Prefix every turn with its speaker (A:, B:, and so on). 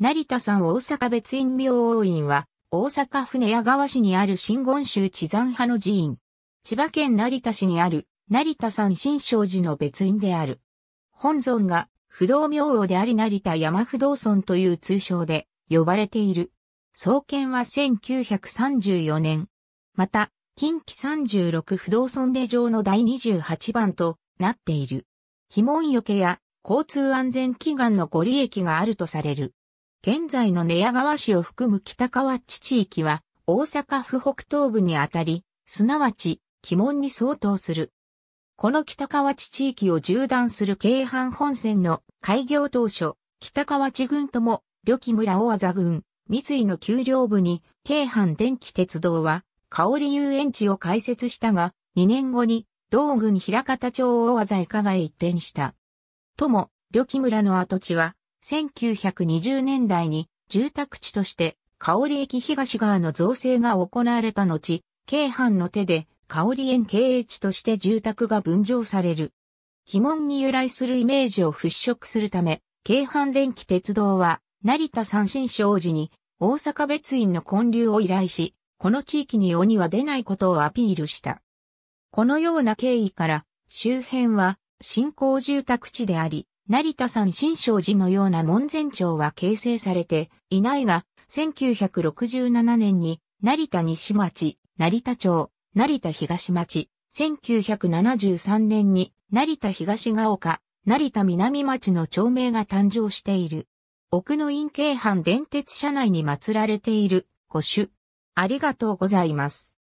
A: 成田山大阪別院明王院は、大阪船屋川市にある新言宗地山派の寺院。千葉県成田市にある、成田山新勝寺の別院である。本尊が、不動明王であり成田山不動尊という通称で、呼ばれている。創建は1934年。また、近畿36不動尊礼上の第28番となっている。鬼門除けや交通安全祈願のご利益があるとされる。現在の寝屋川市を含む北川地地域は、大阪府北東部にあたり、すなわち、鬼門に相当する。この北川地地域を縦断する京阪本線の開業当初、北川地郡とも、旅木村大技郡、三井の丘陵部に、京阪電気鉄道は、香り遊園地を開設したが、2年後に、道郡平方町大技いかがへ一転した。とも、旅木村の跡地は、1920年代に住宅地として香織駅東側の造成が行われた後、京阪の手で香織園経営地として住宅が分譲される。鬼門に由来するイメージを払拭するため、京阪電気鉄道は成田三新商事に大阪別院の建立を依頼し、この地域に鬼は出ないことをアピールした。このような経緯から、周辺は新興住宅地であり、成田山新勝寺のような門前町は形成されていないが、1967年に成田西町、成田町、成田東町、1973年に成田東が丘、成田南町の町名が誕生している。奥の院系藩電鉄社内に祀られている、御種。ありがとうござ
B: います。